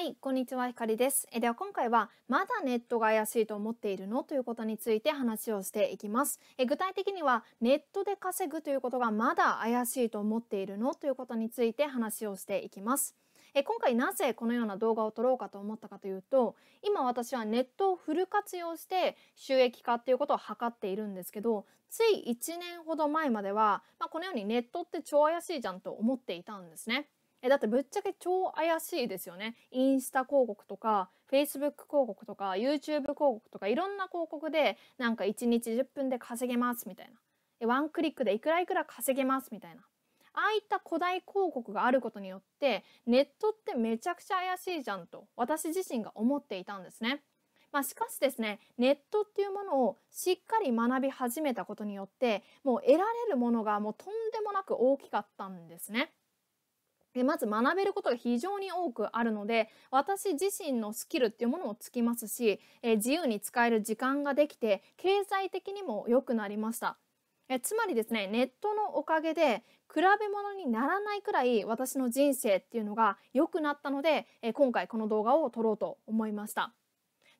はい、こんにちは、ひかりです。えでは今回は、まだネットが怪しいと思っているのということについて話をしていきます。え具体的には、ネットで稼ぐということがまだ怪しいと思っているのということについて話をしていきます。え今回なぜこのような動画を撮ろうかと思ったかというと今私はネットをフル活用して収益化っていうことを図っているんですけどつい1年ほど前までは、まあ、このようにネットって超怪しいじゃんと思っていたんですね。えだってぶっちゃけ超怪しいですよねインスタ広告とか Facebook 広告とか YouTube 広告とかいろんな広告でなんか1日10分で稼げますみたいなえワンクリックでいくらいくら稼げますみたいなああいった古代広告があることによってネットってめちゃくちゃ怪しいじゃんと私自身が思っていたんですね。まあ、しかしですねネットっていうものをしっかり学び始めたことによってもう得られるものがもうとんでもなく大きかったんですね。まず学べることが非常に多くあるので私自身のスキルっていうものもつきますし、え自由に使える時間ができて経済的にも良くなりました。えつまりですねネットのおかげで比べ物にならないくらい私の人生っていうのが良くなったので、え今回この動画を撮ろうと思いました。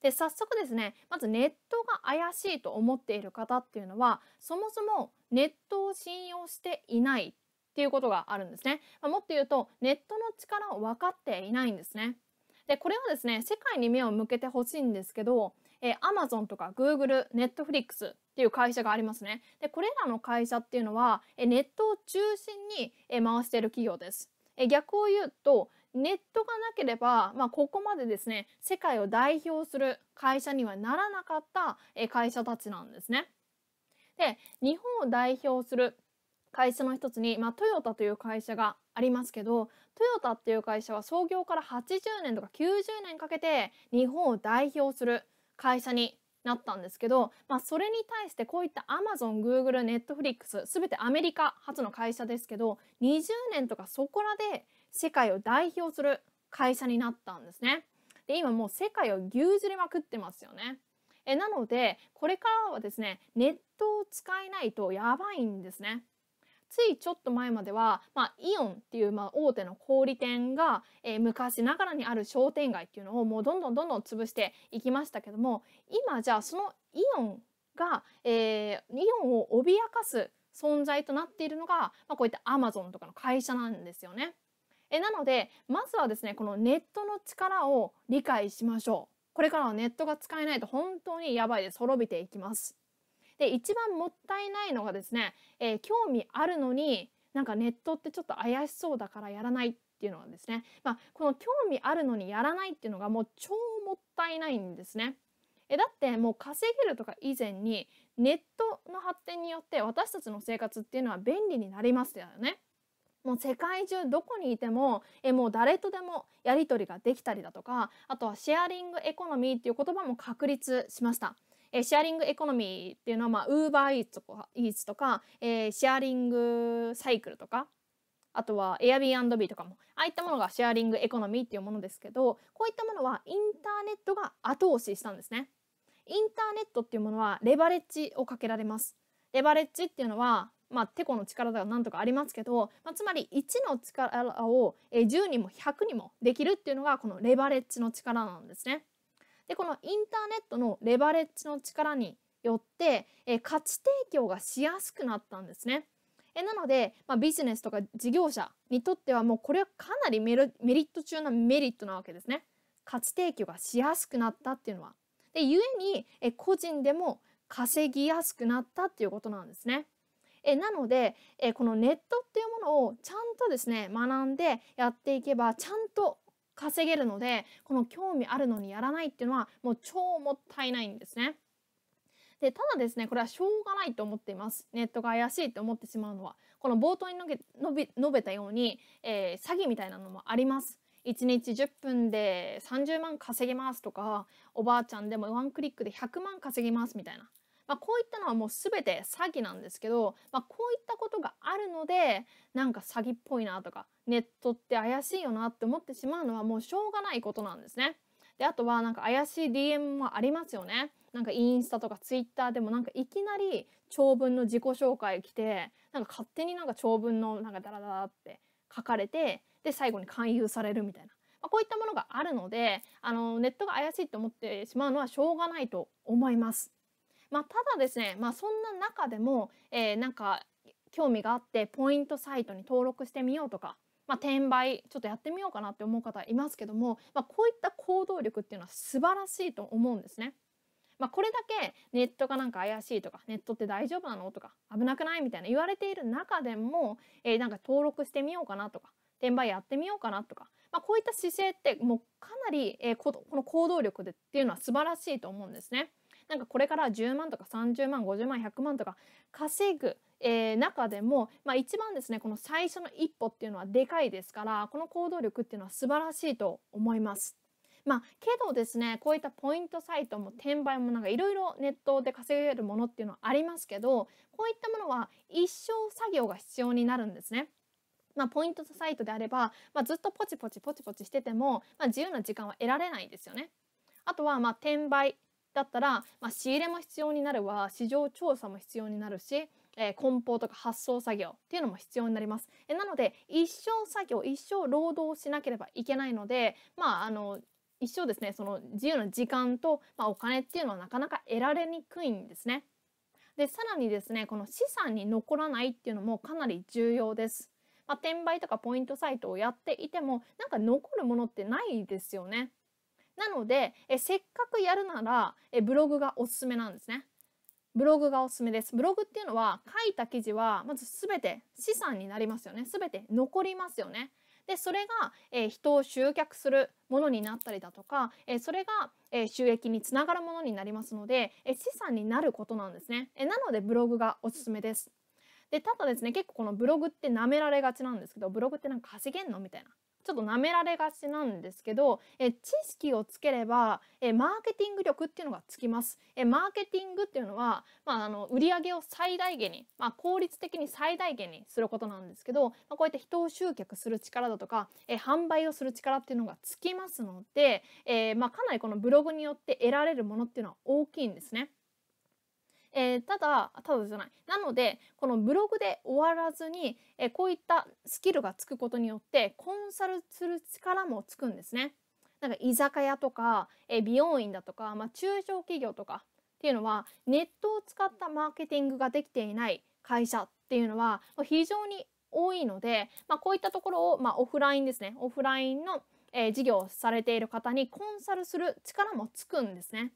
で早速ですねまずネットが怪しいと思っている方っていうのはそもそもネットを信用していないっていうことがあるんですね。まあ、もっと言うとネットの力を分かっていないんですね。でこれはですね世界に目を向けてほしいんですけど、えー、Amazon とか Google、Netflix っていう会社がありますね。でこれらの会社っていうのは、えー、ネットを中心に、えー、回している企業です。えー、逆を言うとネットがなければ、まあ、ここまでですね世界を代表する会社にはならなかった会社たちなんですね。で日本を代表する会社の一つに、まあ、トヨタという会社がありますけどトヨタっていう会社は創業から80年とか90年かけて日本を代表する会社になったんですけど、まあ、それに対してこういったアマゾングーグルネットフリックス全てアメリカ初の会社ですけど20年とかそこらで世界を代表する会社になったんですね。で今もう世界を牛耳りまくってますよね。えなのでこれからはですねネットを使えないとやばいんですね。ついちょっと前までは、まあ、イオンっていうまあ大手の小売店が、えー、昔ながらにある商店街っていうのをもうどんどんどんどん潰していきましたけども今じゃあそのイオンが、えー、イオンを脅かす存在となっているのが、まあ、こういったアマゾンとかの会社なんですよね。えなのでまずはですねこのネットの力を理解しましょう。これからはネットが使えないと本当にやばいです滅びていきます。で一番もったいないのがですね、えー、興味あるのになんかネットってちょっと怪しそうだからやらないっていうのはですね、まあ、この興味あるのにやらないっていうのがもう超もったいないんですね。えだってもう稼げるとか以前にネットの発展によって私たちの生活っていうのは便利になりますよね。もう世界中どこにいてもえもう誰とでもやり取りができたりだとかあとはシェアリングエコノミーっていう言葉も確立しました。えー、シェアリングエコノミーっていうのは、まあ、ウーバーイーツとか、イーツとかえー、シェアリングサイクルとか、あとはエアビービーとかも、ああいったものがシェアリングエコノミーっていうものですけど、こういったものはインターネットが後押ししたんですね。インターネットっていうものはレバレッジをかけられます。レバレッジっていうのは、まあ、てこの力が何とかありますけど、まあ、つまり1の力を10にも100にもできるっていうのがこのレバレッジの力なんですね。でこのインターネットのレバレッジの力によって、えー、価値提供がしやすくなったんですね。えなので、まあ、ビジネスとか事業者にとってはもうこれはかなりメリット中のメリットなわけですね。価値提供がしやすくなったっていうのは。で故に、え個人でも稼ぎやすくなったっていうことなんですね。えなのでえこのネットっていうものをちゃんとですね学んでやっていけばちゃんと稼げるのでこの興味あるのにやらないっていうのはもう超もったいないんですね。でただですねこれはしょうがないと思っていますネットが怪しいと思ってしまうのはこの冒頭にの述べたように、えー、詐欺みたいなのもあります。1日10分で30万稼げますとかおばあちゃんでもワンクリックで100万稼げますみたいな、まあ、こういったのはもう全て詐欺なんですけど、まあ、こういったことがあるのでなんか詐欺っぽいなとかネットって怪しいよなって思ってしまうのはもうしょうがないことなんですね。であとはなんか怪しい DM もありますよね。なんかインスタとかツイッターでもなんかいきなり長文の自己紹介来てなんか勝手になんか長文のなんかダラダラって書かれてで最後に勧誘されるみたいな、まあ、こういったものがあるのであのネットが怪しいと思ってしまうのはしょうがないと思います。まあ、ただですね、まあ、そんな中でも、えー、なんか興味があってポイントサイトに登録してみようとか、まあ、転売ちょっとやってみようかなって思う方いますけども、まあ、こういった行動力っていうのは素晴らしいと思うんですね。まあ、これだけネットがなんか怪しいとかネットって大丈夫なのとか危なくないみたいな言われている中でも、えー、なんか登録してみようかなとか転売やってみようかなとか、まあ、こういった姿勢ってもうかなり、えー、この行動力でっていうのは素晴らしいと思うんですね。なんかこれから10万とか30万50万100万とか稼ぐ、えー、中でも、まあ、一番ですねこの最初の一歩っていうのはでかいですからこの行動力っていうのは素晴らしいと思います。まあ、けどですねこういったポイントサイトも転売もなんかいろいろネットで稼げるものっていうのはありますけどこういったものは一生作業が必要になるんですね。まあ、ポイントサイトであれば、まあ、ずっとポチポチポチポチしてても、まあ、自由な時間は得られないんですよね。あとはまあ転売だったら、まあ、仕入れも必要になるわ市場調査も必要になるし、えー、梱包とか発送作業っていうのも必要になります。えなので一生作業一生労働しなければいけないのでまああの一生ですねその自由な時間と、まあ、お金っていうのはなかなか得られにくいんですね。でさらにですねこの資産に残らないっていうのもかなり重要です。まあ、転売とかポイントサイトをやっていてもなんか残るものってないですよね。なので、えせっかくやるなら、えブログがおすすめなんですね。ブログがおすすめです。ブログっていうのは書いた記事はまず全て資産になりますよね。全て残りますよね。でそれが、えー、人を集客するものになったりだとか、えー、それが、えー、収益につながるものになりますので、え資産になることなんですね。えなのでブログがおすすめです。でただですね結構このブログって舐められがちなんですけどブログってなんか稼げんのみたいなちょっとなめられがちなんですけど、え知識をつければ、えマーケティング力っていうのがつきます。えマーケティングっていうのは、まあ、あの売上を最大限に、まあ、効率的に最大限にすることなんですけど、まあ、こうやって人を集客する力だとか、え販売をする力っていうのがつきますので、えまあ、かなりこのブログによって得られるものっていうのは大きいんですね。えー、ただただじゃないなのでこのブログで終わらずに、えー、こういったスキルがつくことによってコンサルする力もつくんですね。なんか居酒屋とか、えー、美容院だとか、まあ、中小企業とかっていうのはネットを使ったマーケティングができていない会社っていうのは非常に多いので、まあ、こういったところを、まあ、オフラインですねオフラインの、えー、事業をされている方にコンサルする力もつくんですね。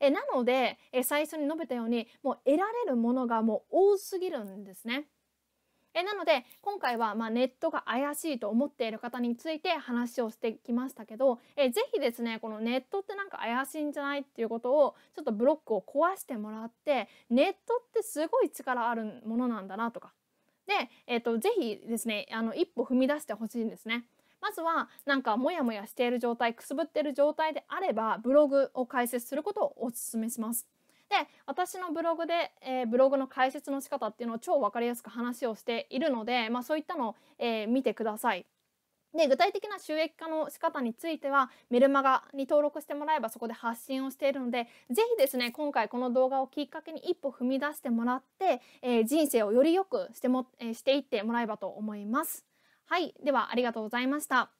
えなので、え最初に述べたようにもう得られるものがもう多すぎるんですね。えなので今回はまあネットが怪しいと思っている方について話をしてきましたけどえぜひですねこのネットってなんか怪しいんじゃないっていうことをちょっとブロックを壊してもらってネットってすごい力あるものなんだなとかで、えー、っと、とぜひですねあの一歩踏み出してほしいんですね。まずはなんかモヤモヤしている状態くすぶっている状態であればブログを解説することをお勧めします。で私のブログで、えー、ブログの解説の仕方っていうのを超分かりやすく話をしているので、まあ、そういったのを、えー、見てください。で具体的な収益化の仕方についてはメルマガに登録してもらえばそこで発信をしているのでぜひですね今回この動画をきっかけに一歩踏み出してもらって、えー、人生をより良くしても、えしていってもらえばと思います。はい、ではありがとうございました。